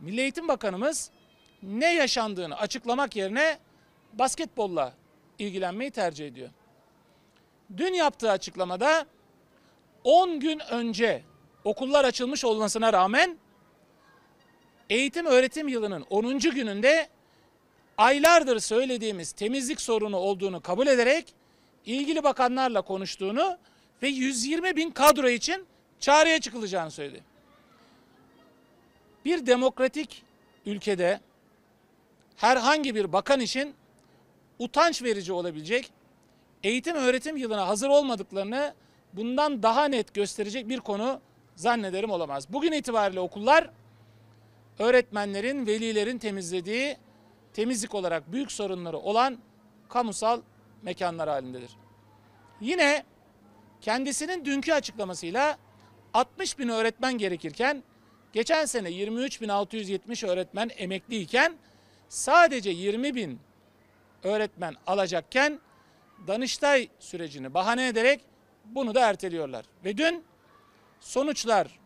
Milli Eğitim Bakanımız ne yaşandığını açıklamak yerine basketbolla ilgilenmeyi tercih ediyor. Dün yaptığı açıklamada 10 gün önce okullar açılmış olmasına rağmen eğitim öğretim yılının 10. gününde aylardır söylediğimiz temizlik sorunu olduğunu kabul ederek ilgili bakanlarla konuştuğunu ve 120 bin kadro için çağrıya çıkılacağını söyledi. Bir demokratik ülkede herhangi bir bakan için utanç verici olabilecek eğitim öğretim yılına hazır olmadıklarını bundan daha net gösterecek bir konu zannederim olamaz. Bugün itibariyle okullar öğretmenlerin, velilerin temizlediği temizlik olarak büyük sorunları olan kamusal mekanlar halindedir. Yine kendisinin dünkü açıklamasıyla 60 bin öğretmen gerekirken Geçen sene 23.670 öğretmen emekliyken sadece 20.000 öğretmen alacakken Danıştay sürecini bahane ederek bunu da erteliyorlar. Ve dün sonuçlar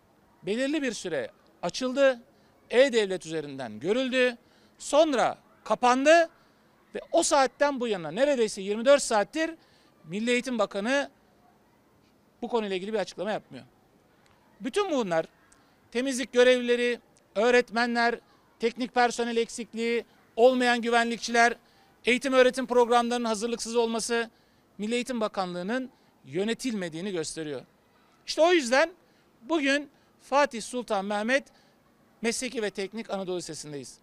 belirli bir süre açıldı. E-Devlet üzerinden görüldü. Sonra kapandı ve o saatten bu yana neredeyse 24 saattir Milli Eğitim Bakanı bu konuyla ilgili bir açıklama yapmıyor. Bütün bunlar temizlik görevlileri, öğretmenler, teknik personel eksikliği, olmayan güvenlikçiler, eğitim öğretim programlarının hazırlıksız olması Milli Eğitim Bakanlığı'nın yönetilmediğini gösteriyor. İşte o yüzden bugün Fatih Sultan Mehmet Mesleki ve Teknik Anadolu Lisesi'ndeyiz.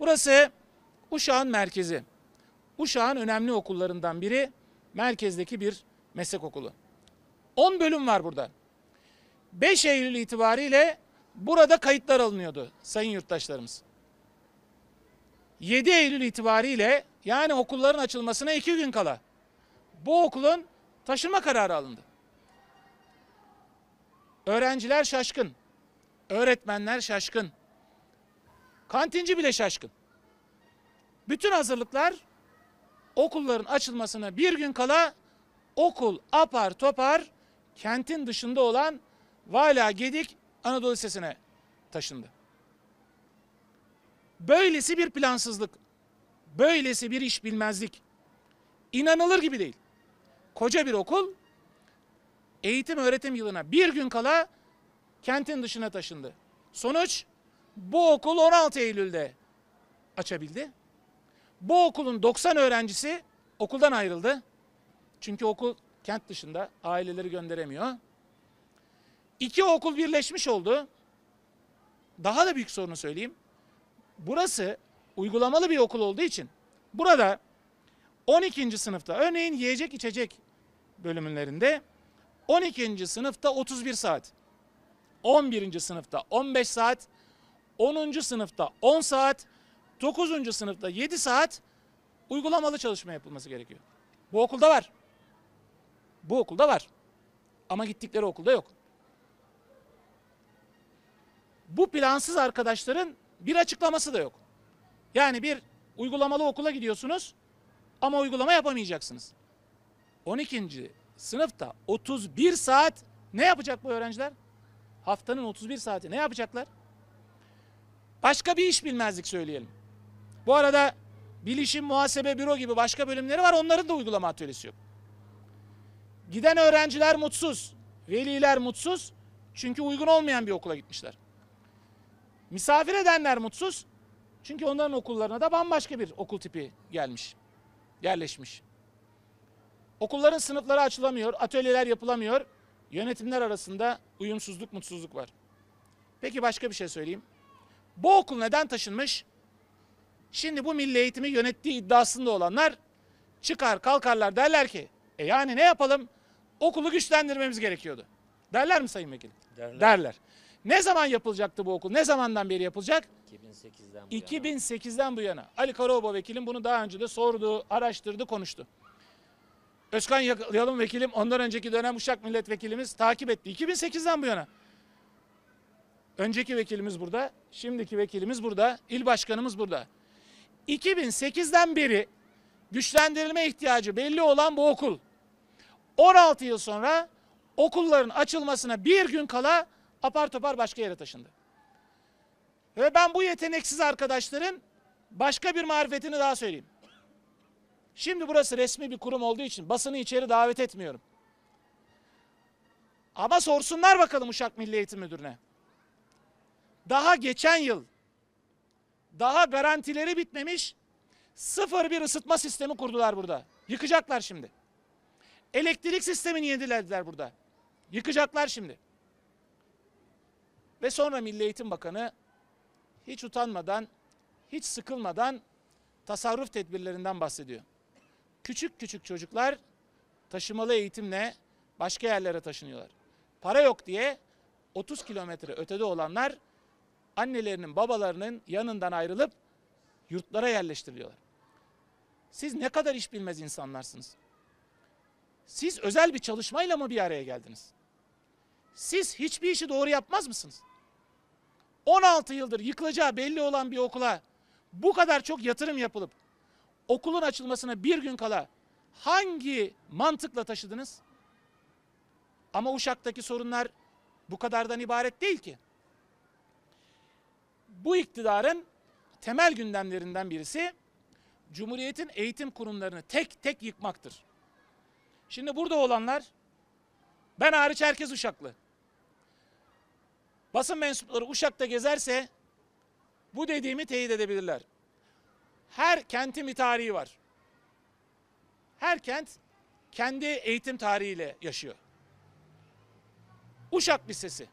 Burası Uşağın merkezi. Uşağın önemli okullarından biri merkezdeki bir meslek okulu. 10 bölüm var burada. 5 Eylül itibariyle Burada kayıtlar alınıyordu sayın yurttaşlarımız. 7 Eylül itibariyle yani okulların açılmasına 2 gün kala bu okulun taşınma kararı alındı. Öğrenciler şaşkın. Öğretmenler şaşkın. Kantinci bile şaşkın. Bütün hazırlıklar okulların açılmasına bir gün kala okul apar topar kentin dışında olan Vala Gedik Anadolu Lisesi'ne taşındı. Böylesi bir plansızlık, böylesi bir iş bilmezlik inanılır gibi değil. Koca bir okul eğitim öğretim yılına bir gün kala kentin dışına taşındı. Sonuç bu okul 16 Eylül'de açabildi. Bu okulun 90 öğrencisi okuldan ayrıldı. Çünkü okul kent dışında aileleri gönderemiyor. İki okul birleşmiş oldu. Daha da büyük sorunu söyleyeyim. Burası uygulamalı bir okul olduğu için burada 12. sınıfta örneğin yiyecek içecek bölümlerinde 12. sınıfta 31 saat, 11. sınıfta 15 saat, 10. sınıfta 10 saat, 9. sınıfta 7 saat uygulamalı çalışma yapılması gerekiyor. Bu okulda var. Bu okulda var. Ama gittikleri okulda yok bu plansız arkadaşların bir açıklaması da yok. Yani bir uygulamalı okula gidiyorsunuz ama uygulama yapamayacaksınız. 12. sınıfta 31 saat ne yapacak bu öğrenciler? Haftanın 31 saati ne yapacaklar? Başka bir iş bilmezlik söyleyelim. Bu arada bilişim, muhasebe, büro gibi başka bölümleri var. Onların da uygulama atölyesi yok. Giden öğrenciler mutsuz, veliler mutsuz. Çünkü uygun olmayan bir okula gitmişler. Misafir edenler mutsuz. Çünkü onların okullarına da bambaşka bir okul tipi gelmiş, yerleşmiş. Okulların sınıfları açılamıyor, atölyeler yapılamıyor. Yönetimler arasında uyumsuzluk, mutsuzluk var. Peki başka bir şey söyleyeyim. Bu okul neden taşınmış? Şimdi bu milli eğitimi yönettiği iddiasında olanlar çıkar kalkarlar derler ki e yani ne yapalım? Okulu güçlendirmemiz gerekiyordu. Derler mi Sayın Vekil? Derler. derler. Ne zaman yapılacaktı bu okul? Ne zamandan beri yapılacak? 2008'den bu 2008'den yana. bu yana. Ali Karaoba vekilim bunu daha önce de sordu, araştırdı, konuştu. Özkan Yalın vekilim ondan önceki dönem Uşak milletvekilimiz takip etti. 2008'den bu yana. Önceki vekilimiz burada, şimdiki vekilimiz burada, il başkanımız burada. 2008'den beri güçlendirilme ihtiyacı belli olan bu okul 16 yıl sonra okulların açılmasına bir gün kala apar topar başka yere taşındı. Ve ben bu yeteneksiz arkadaşların başka bir marifetini daha söyleyeyim. Şimdi burası resmi bir kurum olduğu için basını içeri davet etmiyorum. Ama sorsunlar bakalım Uşak Milli Eğitim Müdürü'ne. Daha geçen yıl daha garantileri bitmemiş sıfır bir ısıtma sistemi kurdular burada. Yıkacaklar şimdi. Elektrik sistemini yenilediler burada. Yıkacaklar şimdi. Ve sonra Milli Eğitim Bakanı hiç utanmadan, hiç sıkılmadan tasarruf tedbirlerinden bahsediyor. Küçük küçük çocuklar taşımalı eğitimle başka yerlere taşınıyorlar. Para yok diye 30 kilometre ötede olanlar annelerinin, babalarının yanından ayrılıp yurtlara yerleştiriliyorlar. Siz ne kadar iş bilmez insanlarsınız. Siz özel bir çalışmayla mı bir araya geldiniz? Siz hiçbir işi doğru yapmaz mısınız? 16 yıldır yıkılacağı belli olan bir okula bu kadar çok yatırım yapılıp okulun açılmasına bir gün kala hangi mantıkla taşıdınız? Ama Uşak'taki sorunlar bu kadardan ibaret değil ki. Bu iktidarın temel gündemlerinden birisi Cumhuriyet'in eğitim kurumlarını tek tek yıkmaktır. Şimdi burada olanlar ben hariç herkes Uşaklı basın mensupları Uşak'ta gezerse bu dediğimi teyit edebilirler. Her kentin bir tarihi var. Her kent kendi eğitim tarihiyle yaşıyor. Uşak Lisesi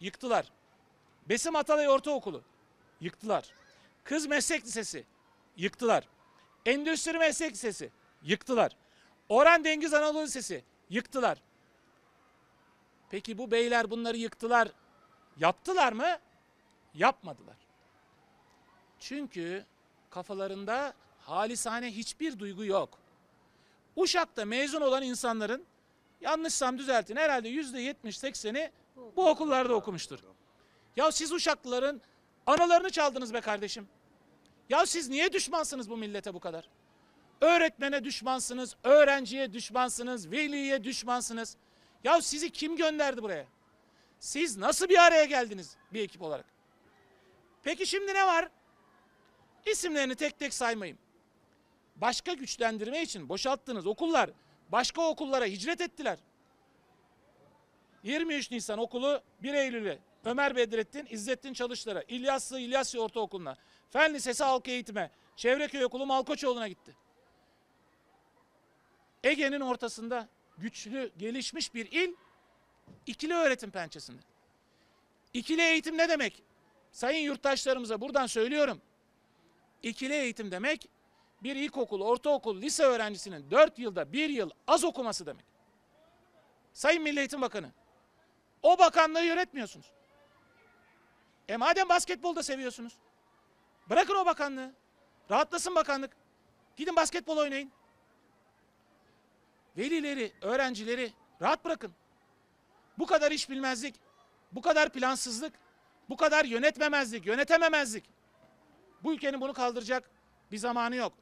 yıktılar. Besim Atalay Ortaokulu yıktılar. Kız Meslek Lisesi yıktılar. Endüstri Meslek Lisesi yıktılar. Orhan Dengiz Anadolu Lisesi yıktılar. Peki bu beyler bunları yıktılar. Yaptılar mı? Yapmadılar. Çünkü kafalarında halisane hiçbir duygu yok. Uşak'ta mezun olan insanların yanlışsam düzeltin herhalde yüzde yetmiş sekseni bu okullarda okumuştur. Ya siz Uşaklıların analarını çaldınız be kardeşim. Ya siz niye düşmansınız bu millete bu kadar? Öğretmene düşmansınız, öğrenciye düşmansınız, veliye düşmansınız. Ya sizi kim gönderdi buraya? Siz nasıl bir araya geldiniz bir ekip olarak? Peki şimdi ne var? İsimlerini tek tek saymayayım. Başka güçlendirme için boşalttığınız okullar başka okullara hicret ettiler. 23 Nisan okulu 1 Eylül'e Ömer Bedrettin, İzzettin Çalışlar'a, İlyaslı İlyasya Ortaokulu'na, Fen Lisesi Halk Eğitim'e, Çevreköy Okulu Malkoçoğlu'na gitti. Ege'nin ortasında güçlü, gelişmiş bir il İkili öğretim pençesinde. İkili eğitim ne demek? Sayın yurttaşlarımıza buradan söylüyorum. İkili eğitim demek bir ilkokul, ortaokul, lise öğrencisinin dört yılda bir yıl az okuması demek. Sayın Milli Eğitim Bakanı, o bakanlığı yönetmiyorsunuz. E madem basketbol da seviyorsunuz, bırakın o bakanlığı. Rahatlasın bakanlık. Gidin basketbol oynayın. Velileri, öğrencileri rahat bırakın. Bu kadar iş bilmezlik, bu kadar plansızlık, bu kadar yönetmemezlik, yönetememezlik. Bu ülkenin bunu kaldıracak bir zamanı yok.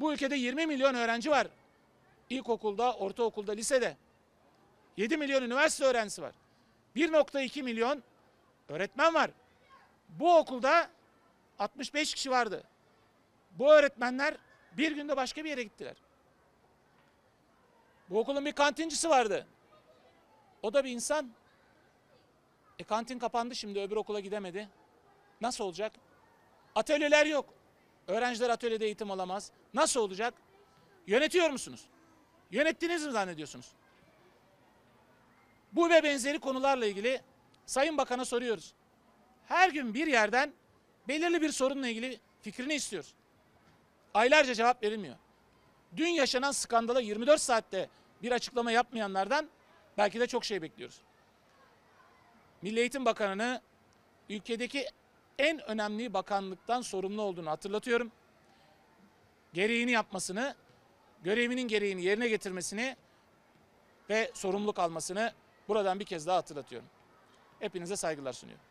Bu ülkede 20 milyon öğrenci var. İlkokulda, ortaokulda, lisede. 7 milyon üniversite öğrencisi var. 1.2 milyon öğretmen var. Bu okulda 65 kişi vardı. Bu öğretmenler bir günde başka bir yere gittiler. Bu okulun bir kantincisi vardı. O da bir insan. E kantin kapandı şimdi öbür okula gidemedi. Nasıl olacak? Atölyeler yok. Öğrenciler atölyede eğitim alamaz. Nasıl olacak? Yönetiyor musunuz? Yönettiniz mi zannediyorsunuz? Bu ve benzeri konularla ilgili Sayın Bakan'a soruyoruz. Her gün bir yerden belirli bir sorunla ilgili fikrini istiyoruz. Aylarca cevap verilmiyor. Dün yaşanan skandala 24 saatte bir açıklama yapmayanlardan Belki de çok şey bekliyoruz. Milli Eğitim Bakanı'nı ülkedeki en önemli bakanlıktan sorumlu olduğunu hatırlatıyorum. Gereğini yapmasını, görevinin gereğini yerine getirmesini ve sorumluluk almasını buradan bir kez daha hatırlatıyorum. Hepinize saygılar sunuyorum.